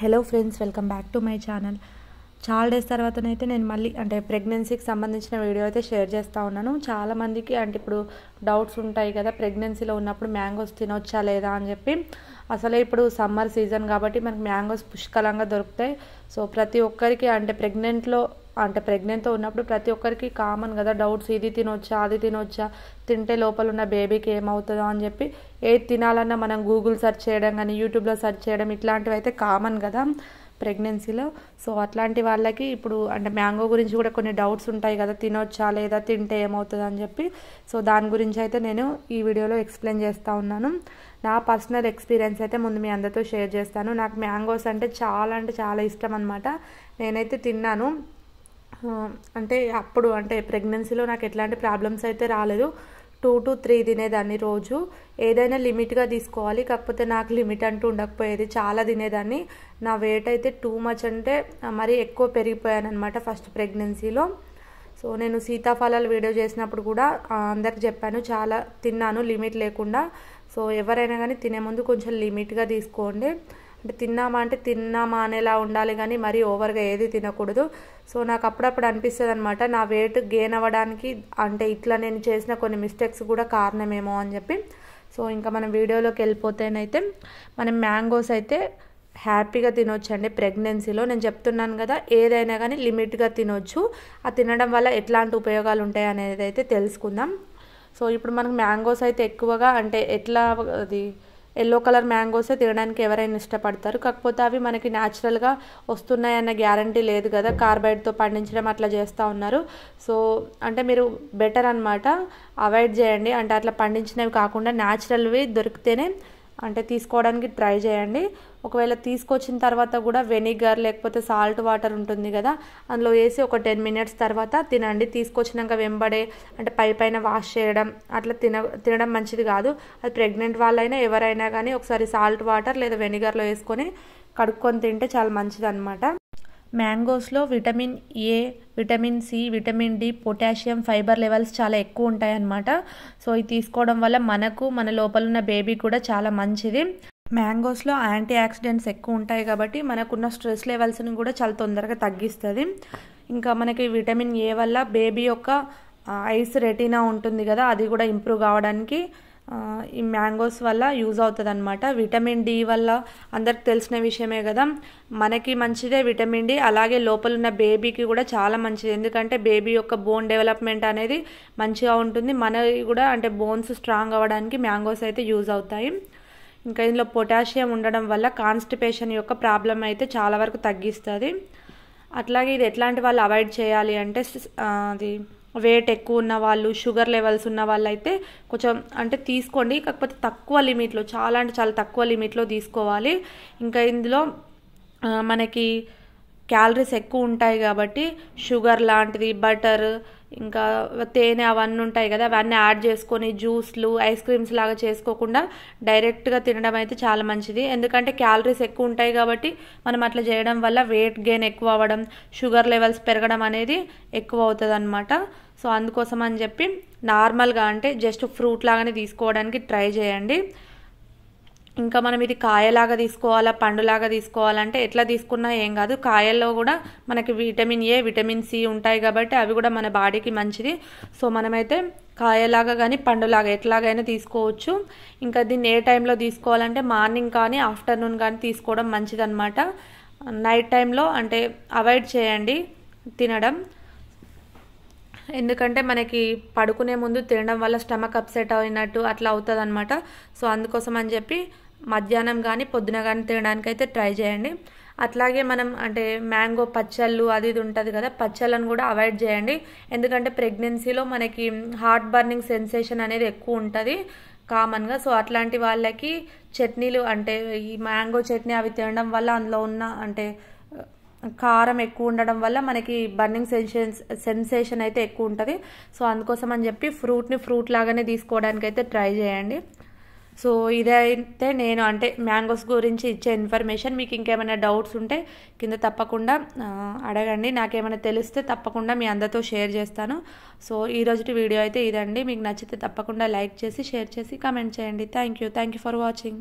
hello friends welcome back to my channel చాలా days తర్వాతనైతే నేను మళ్ళీ అంటే ప్రెగ్నెన్సీకి సంబంధించిన వీడియో అయితే షేర్ చేస్తూ ఉన్నాను చాలామందికి అంటే ఇప్పుడు డౌట్స్ ఉంటాయి కదా ప్రెగ్నెన్సీలో ఉన్నప్పుడు మ్యాంగోస్ తినొచ్చా లేదా అని చెప్పి అసలే ఇప్పుడు సమ్మర్ సీజన్ కాబట్టి మనకు మ్యాంగోస్ పుష్కలంగా దొరుకుతాయి సో ప్రతి ఒక్కరికి అంటే ప్రెగ్నెంట్లో అంటే ప్రెగ్నెంట్తో ఉన్నప్పుడు ప్రతి ఒక్కరికి కామన్ కదా డౌట్స్ ఇది తినొచ్చా అది తినొచ్చా తింటే లోపల ఉన్న బేబీకి ఏమవుతుందో అని చెప్పి ఏది తినాలన్నా మనం గూగుల్ సెర్చ్ చేయడం కానీ యూట్యూబ్లో సెర్చ్ చేయడం ఇట్లాంటివి అయితే కామన్ కదా ప్రెగ్నెన్సీలో సో అట్లాంటి వాళ్ళకి ఇప్పుడు అంటే మ్యాంగో గురించి కూడా కొన్ని డౌట్స్ ఉంటాయి కదా తినొచ్చా లేదా తింటే ఏమవుతుంది అని చెప్పి సో దాని గురించి అయితే నేను ఈ వీడియోలో ఎక్స్ప్లెయిన్ చేస్తూ ఉన్నాను నా పర్సనల్ ఎక్స్పీరియన్స్ అయితే ముందు మీ అందరితో షేర్ చేస్తాను నాకు మ్యాంగోస్ అంటే చాలా అంటే చాలా ఇష్టం అనమాట నేనైతే తిన్నాను అంటే అప్పుడు అంటే ప్రెగ్నెన్సీలో నాకు ఎట్లాంటి ప్రాబ్లమ్స్ అయితే రాలేదు టూ టు త్రీ తినేదాన్ని రోజు ఏదైనా లిమిట్గా తీసుకోవాలి కాకపోతే నాకు లిమిట్ అంటూ ఉండకపోయేది చాలా తినేదాన్ని నా వెయిట్ అయితే టూ మచ్ అంటే మరీ ఎక్కువ పెరిగిపోయాను అనమాట ఫస్ట్ ప్రెగ్నెన్సీలో సో నేను సీతాఫలాలు వీడియో చేసినప్పుడు కూడా అందరికి చెప్పాను చాలా తిన్నాను లిమిట్ లేకుండా సో ఎవరైనా కానీ తినే ముందు కొంచెం లిమిట్గా తీసుకోండి అంటే తిన్నామా అంటే తిన్నామా అనేలా ఉండాలి కానీ మరీ ఓవర్గా ఏది తినకూడదు సో నాకు అప్పుడప్పుడు అనిపిస్తుంది అనమాట నా వెయిట్ గెయిన్ అవ్వడానికి అంటే ఇట్లా నేను చేసిన కొన్ని మిస్టేక్స్ కూడా కారణమేమో అని చెప్పి సో ఇంకా మనం వీడియోలోకి వెళ్ళిపోతేనైతే మనం మ్యాంగోస్ అయితే హ్యాపీగా అండి ప్రెగ్నెన్సీలో నేను చెప్తున్నాను కదా ఏదైనా కానీ లిమిట్గా తినొచ్చు ఆ తినడం వల్ల ఎట్లాంటి ఉపయోగాలు ఉంటాయి అనేది అయితే తెలుసుకుందాం సో ఇప్పుడు మనకు మ్యాంగోస్ అయితే ఎక్కువగా అంటే ఎట్లా అది ఎల్లో కలర్ మ్యాంగోసే తినడానికి ఎవరైనా ఇష్టపడతారు కాకపోతే అవి మనకి న్యాచురల్గా వస్తున్నాయన్న గ్యారంటీ లేదు కదా కార్బైడ్తో పండించడం అట్లా చేస్తూ ఉన్నారు సో అంటే మీరు బెటర్ అనమాట అవాయిడ్ చేయండి అంటే అట్లా పండించినవి కాకుండా న్యాచురల్వి దొరికితేనే అంటే తీసుకోవడానికి ట్రై చేయండి ఒకవేళ తీసుకొచ్చిన తర్వాత కూడా వెనిగర్ లేకపోతే సాల్ట్ వాటర్ ఉంటుంది కదా అందులో వేసి ఒక టెన్ మినిట్స్ తర్వాత తినండి తీసుకొచ్చినాక వెంబడే అంటే పై పైన వాష్ చేయడం అట్లా తిన తినడం మంచిది కాదు అది ప్రెగ్నెంట్ వాళ్ళైనా ఎవరైనా కానీ ఒకసారి సాల్ట్ వాటర్ లేదా వెనిగర్లో వేసుకొని కడుక్కొని తింటే చాలా మంచిది అనమాట మ్యాంగోస్లో vitamin A vitamin C vitamin D potassium fibre levels చాలా ఎక్కువ ఉంటాయన్నమాట సో ఇది తీసుకోవడం వల్ల మనకు మన లోపల ఉన్న బేబీ కూడా చాలా మంచిది మ్యాంగోస్లో యాంటీ ఆక్సిడెంట్స్ ఎక్కువ ఉంటాయి కాబట్టి మనకున్న స్ట్రెస్ లెవెల్స్ని కూడా చాలా తొందరగా తగ్గిస్తుంది ఇంకా మనకి విటమిన్ ఏ వల్ల బేబీ యొక్క ఐస్ రెటీనా ఉంటుంది కదా అది కూడా ఇంప్రూవ్ కావడానికి ఈ మ్యాంగోస్ వల్ల యూజ్ అవుతుంది అనమాట విటమిన్ డి వల్ల అందరికి తెలిసిన విషయమే కదా మనకి మంచిదే విటమిన్ డి అలాగే లోపల ఉన్న బేబీకి కూడా చాలా మంచిది ఎందుకంటే బేబీ యొక్క బోన్ డెవలప్మెంట్ అనేది మంచిగా ఉంటుంది మనకి కూడా అంటే బోన్స్ స్ట్రాంగ్ అవ్వడానికి మ్యాంగోస్ అయితే యూజ్ అవుతాయి ఇంకా ఇందులో పొటాషియం ఉండడం వల్ల కాన్స్టిపేషన్ యొక్క ప్రాబ్లం అయితే చాలా వరకు తగ్గిస్తుంది అట్లాగే ఇది ఎట్లాంటి వాళ్ళు అవాయిడ్ చేయాలి అంటే అది వెయిట్ ఎక్కువ ఉన్న వాళ్ళు షుగర్ లెవెల్స్ ఉన్న వాళ్ళు అయితే కొంచెం అంటే తీసుకోండి కాకపోతే తక్కువ లిమిట్లో చాలా అంటే చాలా తక్కువ లిమిట్లో తీసుకోవాలి ఇంకా ఇందులో మనకి క్యాలరీస్ ఎక్కువ ఉంటాయి కాబట్టి షుగర్ లాంటిది బటర్ ఇంకా తేనె అవన్నీ ఉంటాయి కదా అవన్నీ యాడ్ చేసుకొని జ్యూస్లు ఐస్ క్రీమ్స్ లాగా చేసుకోకుండా డైరెక్ట్గా తినడం అయితే చాలా మంచిది ఎందుకంటే క్యాలరీస్ ఎక్కువ ఉంటాయి కాబట్టి మనం అట్లా చేయడం వల్ల వెయిట్ గెయిన్ ఎక్కువ అవ్వడం షుగర్ లెవెల్స్ పెరగడం అనేది ఎక్కువ అవుతుంది అనమాట సో అందుకోసం అని చెప్పి నార్మల్గా అంటే జస్ట్ ఫ్రూట్ లాగానే తీసుకోవడానికి ట్రై చేయండి ఇంకా మనం ఇది కాయలాగా తీసుకోవాలా పండులాగా తీసుకోవాలంటే ఎట్లా తీసుకున్నా ఏం కాదు కాయల్లో కూడా మనకి విటమిన్ ఏ విటమిన్ సి ఉంటాయి కాబట్టి అవి కూడా మన బాడీకి మంచిది సో మనమైతే కాయలాగా కానీ పండులాగా ఎట్లాగైనా తీసుకోవచ్చు ఇంకా దీన్ని ఏ టైంలో తీసుకోవాలంటే మార్నింగ్ కానీ ఆఫ్టర్నూన్ కానీ తీసుకోవడం మంచిది అనమాట నైట్ టైంలో అంటే అవాయిడ్ చేయండి తినడం ఎందుకంటే మనకి పడుకునే ముందు తినడం వల్ల స్టమక్ అప్సెట్ అయినట్టు అట్లా అవుతుంది అనమాట సో అందుకోసం అని చెప్పి మధ్యాహ్నం కానీ పొద్దున కానీ తినడానికి అయితే ట్రై చేయండి అట్లాగే మనం అంటే మ్యాంగో పచ్చళ్ళు అది ఇది ఉంటుంది కదా పచ్చళ్ళను కూడా అవాయిడ్ చేయండి ఎందుకంటే ప్రెగ్నెన్సీలో మనకి హార్ట్ బర్నింగ్ సెన్సేషన్ అనేది ఎక్కువ ఉంటుంది కామన్గా సో అట్లాంటి వాళ్ళకి చట్నీలు అంటే ఈ మ్యాంగో చట్నీ అవి తినడం వల్ల అందులో ఉన్న అంటే కారం ఎక్కువ ఉండడం వల్ల మనకి బర్నింగ్ సెన్సేషన్ సెన్సేషన్ అయితే ఎక్కువ ఉంటుంది సో అందుకోసం అని చెప్పి ఫ్రూట్ని ఫ్రూట్ లాగానే తీసుకోవడానికి అయితే ట్రై చేయండి సో ఇదైతే నేను అంటే మ్యాంగోస్ గురించి ఇచ్చే ఇన్ఫర్మేషన్ మీకు ఇంకేమైనా డౌట్స్ ఉంటే కింద తప్పకుండా అడగండి నాకేమైనా తెలిస్తే తప్పకుండా మీ అందరితో షేర్ చేస్తాను సో ఈరోజు వీడియో అయితే ఇదండి మీకు నచ్చితే తప్పకుండా లైక్ చేసి షేర్ చేసి కామెంట్ చేయండి thank you thank you for watching